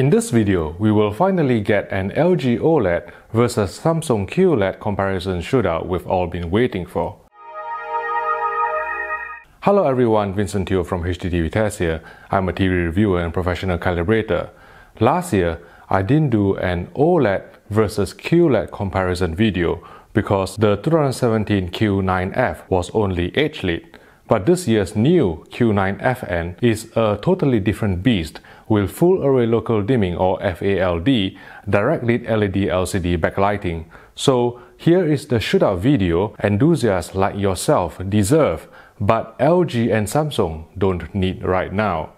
In this video, we will finally get an LG OLED versus Samsung QLED comparison shootout we've all been waiting for. Hello everyone, Vincent Teo from HDTV Test here. I'm a TV reviewer and professional calibrator. Last year, I didn't do an OLED versus QLED comparison video because the 2017 Q9F was only h lit. But this year's new Q9FN is a totally different beast will full array local dimming or FALD direct lit LED LCD backlighting. So here is the shootout video enthusiasts like yourself deserve, but LG and Samsung don't need right now.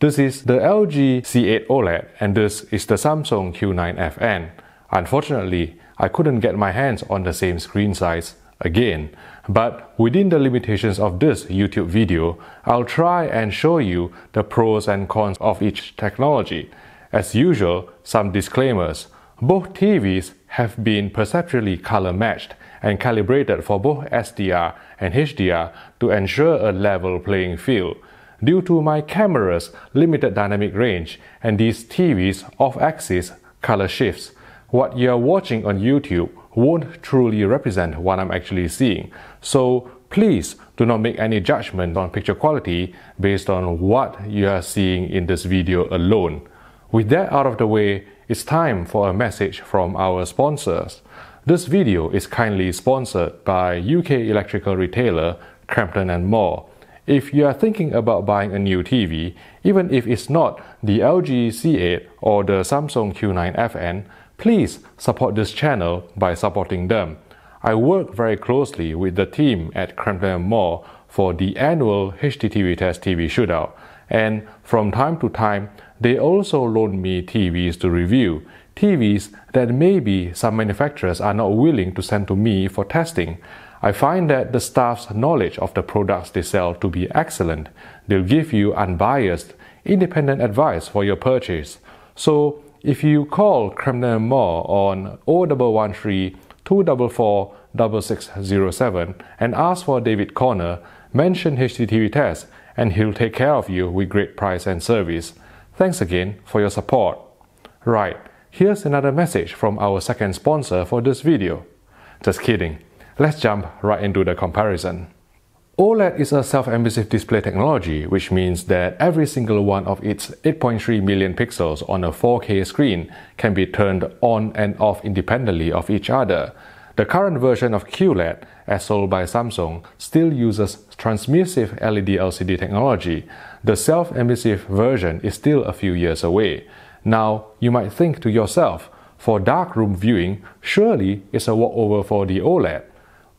This is the LG C8 OLED and this is the Samsung Q9FN. Unfortunately, I couldn't get my hands on the same screen size again, but within the limitations of this YouTube video, I'll try and show you the pros and cons of each technology. As usual, some disclaimers. Both TVs have been perceptually color matched and calibrated for both SDR and HDR to ensure a level playing field. Due to my camera's limited dynamic range and these TV's off-axis color shifts, what you're watching on YouTube won't truly represent what I'm actually seeing. So please do not make any judgment on picture quality based on what you are seeing in this video alone. With that out of the way, it's time for a message from our sponsors. This video is kindly sponsored by UK electrical retailer Crampton and More. If you are thinking about buying a new TV, even if it's not the LG C8 or the Samsung Q9 FN, Please support this channel by supporting them. I work very closely with the team at Crampton Mall for the annual HDTV Test TV Shootout, and from time to time, they also loan me TVs to review, TVs that maybe some manufacturers are not willing to send to me for testing. I find that the staff's knowledge of the products they sell to be excellent. They'll give you unbiased, independent advice for your purchase. So if you call Kremner Moore on 0113 244 6607 and ask for David Corner, mention HTTP test and he'll take care of you with great price and service. Thanks again for your support. Right, here's another message from our second sponsor for this video. Just kidding, let's jump right into the comparison. OLED is a self-emissive display technology, which means that every single one of its 8.3 million pixels on a 4K screen can be turned on and off independently of each other. The current version of QLED, as sold by Samsung, still uses transmissive LED LCD technology. The self-emissive version is still a few years away. Now, you might think to yourself, for darkroom viewing, surely it's a walkover for the OLED.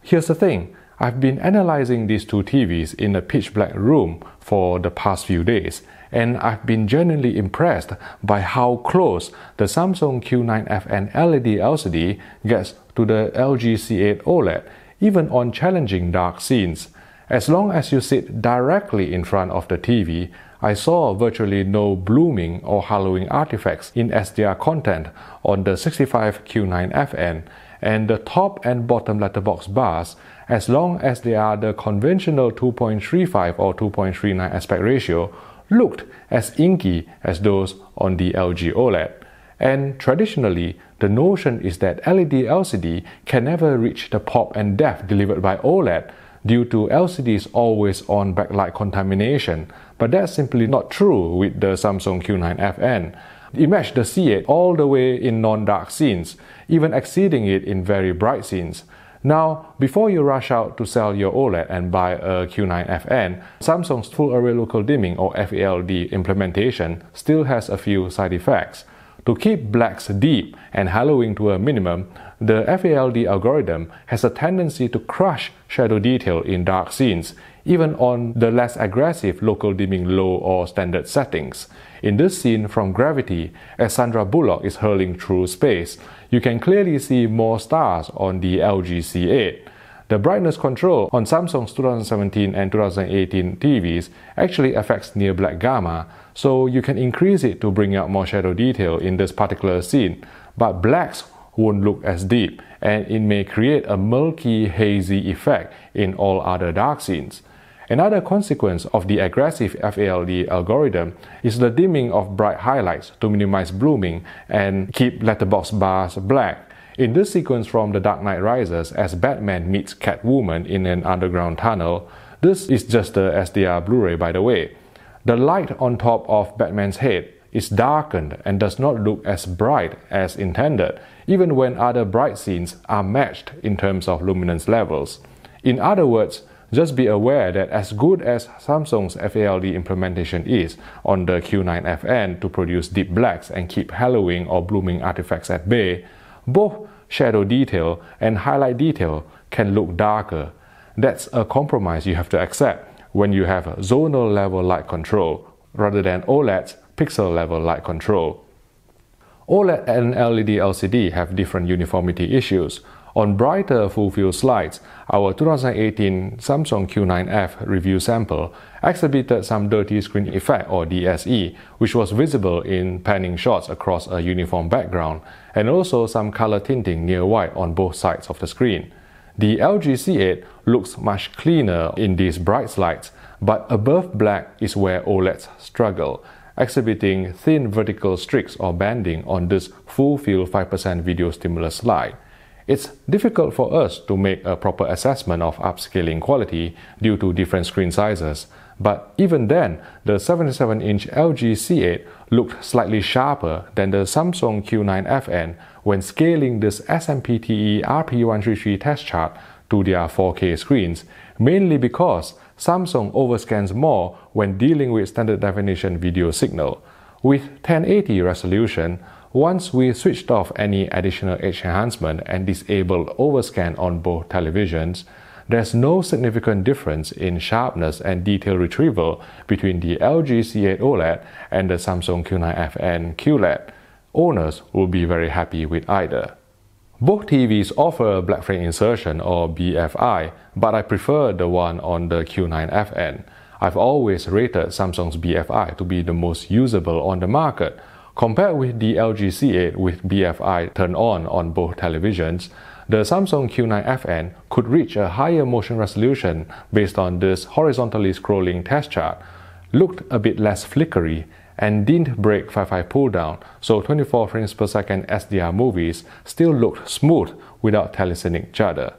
Here's the thing, I've been analyzing these two TVs in a pitch black room for the past few days, and I've been genuinely impressed by how close the Samsung Q9FN LED LCD gets to the LG C8 OLED, even on challenging dark scenes. As long as you sit directly in front of the TV, I saw virtually no blooming or hallowing artifacts in SDR content on the 65Q9FN, and the top and bottom letterbox bars as long as they are the conventional 2.35 or 2.39 aspect ratio looked as inky as those on the LG OLED. And traditionally, the notion is that LED LCD can never reach the pop and depth delivered by OLED due to LCD's always on backlight contamination, but that's simply not true with the Samsung Q9FN. It matched the C8 all the way in non-dark scenes, even exceeding it in very bright scenes. Now, before you rush out to sell your OLED and buy a Q9FN, Samsung's Full Array Local Dimming or FALD implementation still has a few side effects. To keep blacks deep and hollowing to a minimum, the FALD algorithm has a tendency to crush shadow detail in dark scenes, even on the less aggressive local dimming low or standard settings. In this scene from Gravity, as Sandra Bullock is hurling through space, you can clearly see more stars on the LGC8. The brightness control on Samsung's 2017 and 2018 TVs actually affects near black gamma, so you can increase it to bring out more shadow detail in this particular scene, but blacks won't look as deep, and it may create a milky, hazy effect in all other dark scenes. Another consequence of the aggressive FALD algorithm is the dimming of bright highlights to minimize blooming and keep letterbox bars black in this sequence from The Dark Knight Rises, as Batman meets Catwoman in an underground tunnel, this is just the SDR Blu ray by the way. The light on top of Batman's head is darkened and does not look as bright as intended, even when other bright scenes are matched in terms of luminance levels. In other words, just be aware that as good as Samsung's FALD implementation is on the Q9FN to produce deep blacks and keep hallowing or blooming artifacts at bay, both shadow detail and highlight detail can look darker. That's a compromise you have to accept when you have a zonal level light control rather than OLED's pixel level light control. OLED and LED LCD have different uniformity issues, on brighter full field slides, our 2018 Samsung Q9F review sample exhibited some dirty screen effect or DSE, which was visible in panning shots across a uniform background, and also some color tinting near white on both sides of the screen. The LG C8 looks much cleaner in these bright slides, but above black is where OLEDs struggle, exhibiting thin vertical streaks or banding on this full field 5% video stimulus slide. It's difficult for us to make a proper assessment of upscaling quality due to different screen sizes, but even then, the 77-inch LG C8 looked slightly sharper than the Samsung Q9FN when scaling this SMPTE RP133 test chart to their 4K screens, mainly because Samsung overscans more when dealing with standard definition video signal. With 1080 resolution, once we switched off any additional edge enhancement and disabled overscan on both televisions, there's no significant difference in sharpness and detail retrieval between the LG C8 OLED and the Samsung Q9FN QLED. Owners will be very happy with either. Both TVs offer black frame insertion or BFI, but I prefer the one on the Q9FN. I've always rated Samsung's BFI to be the most usable on the market, Compared with the LG C8 with BFI turned on on both televisions, the Samsung Q9FN could reach a higher motion resolution based on this horizontally scrolling test chart, looked a bit less flickery, and didn't break 5.5 pull down, so 24 frames per second SDR movies still looked smooth without telecinic judder.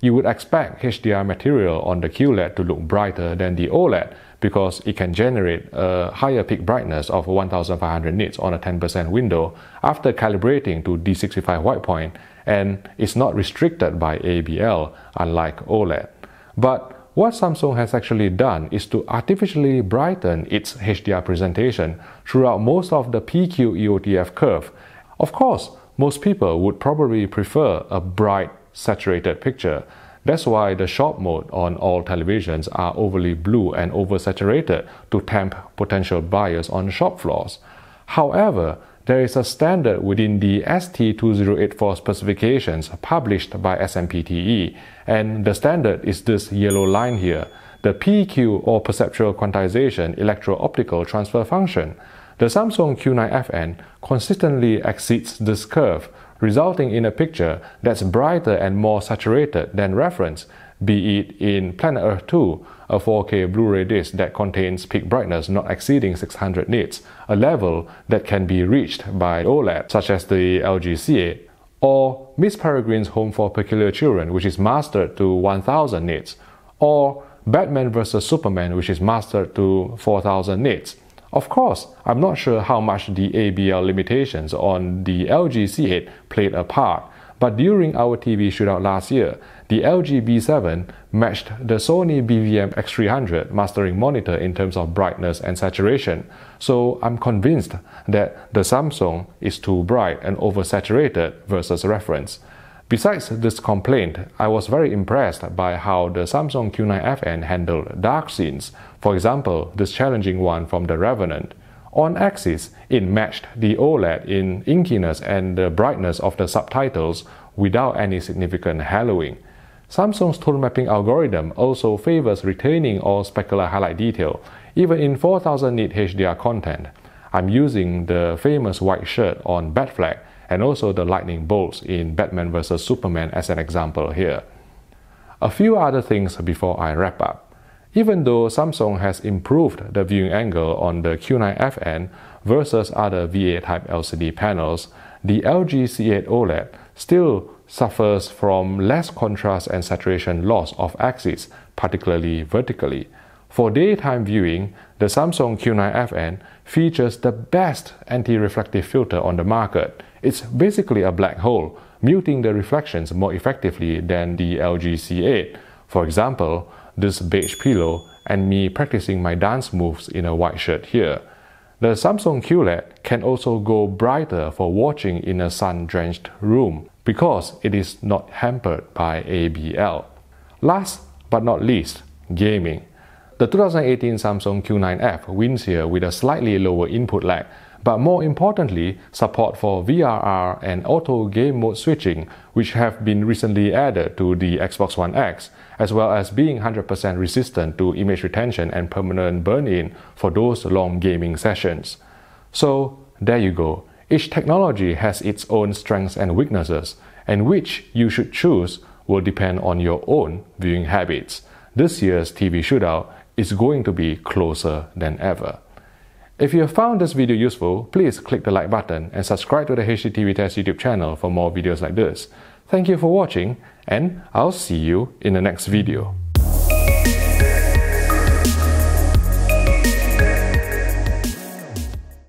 You would expect HDR material on the QLED to look brighter than the OLED, because it can generate a higher peak brightness of 1500 nits on a 10% window after calibrating to D65 white point and is not restricted by ABL unlike OLED. But what Samsung has actually done is to artificially brighten its HDR presentation throughout most of the PQ EOTF curve. Of course, most people would probably prefer a bright, saturated picture, that's why the shop mode on all televisions are overly blue and oversaturated to tempt potential buyers on shop floors. However, there is a standard within the ST2084 specifications published by SMPTE, and the standard is this yellow line here, the PQ or perceptual quantization electro-optical transfer function. The Samsung Q9FN consistently exceeds this curve, resulting in a picture that's brighter and more saturated than reference, be it in Planet Earth 2, a 4K Blu-ray disc that contains peak brightness not exceeding 600 nits, a level that can be reached by OLED, such as the LG CA, or Miss Peregrine's Home for Peculiar Children, which is mastered to 1000 nits, or Batman vs Superman, which is mastered to 4000 nits, of course, I'm not sure how much the ABL limitations on the LG C8 played a part, but during our TV shootout last year, the LG B7 matched the Sony BVM X300 mastering monitor in terms of brightness and saturation, so I'm convinced that the Samsung is too bright and oversaturated versus reference. Besides this complaint, I was very impressed by how the Samsung Q9FN handled dark scenes, for example, this challenging one from The Revenant. On axis, it matched the OLED in inkiness and the brightness of the subtitles without any significant haloing. Samsung's tone mapping algorithm also favors retaining all specular highlight detail, even in 4000 nit HDR content. I'm using the famous white shirt on Bad Flag and also the lightning bolts in Batman vs Superman as an example here. A few other things before I wrap up. Even though Samsung has improved the viewing angle on the Q9FN versus other VA type LCD panels, the LG C8 OLED still suffers from less contrast and saturation loss of axis, particularly vertically. For daytime viewing, the Samsung Q9FN features the best anti-reflective filter on the market it's basically a black hole, muting the reflections more effectively than the LG c 8 For example, this beige pillow and me practicing my dance moves in a white shirt here. The Samsung QLED can also go brighter for watching in a sun-drenched room because it is not hampered by ABL. Last but not least, gaming. The 2018 Samsung Q9F wins here with a slightly lower input lag, but more importantly, support for VRR and auto game mode switching, which have been recently added to the Xbox One X, as well as being 100% resistant to image retention and permanent burn in for those long gaming sessions. So, there you go. Each technology has its own strengths and weaknesses, and which you should choose will depend on your own viewing habits. This year's TV shootout is going to be closer than ever. If you have found this video useful, please click the like button and subscribe to the HGTV Test YouTube channel for more videos like this. Thank you for watching and I'll see you in the next video.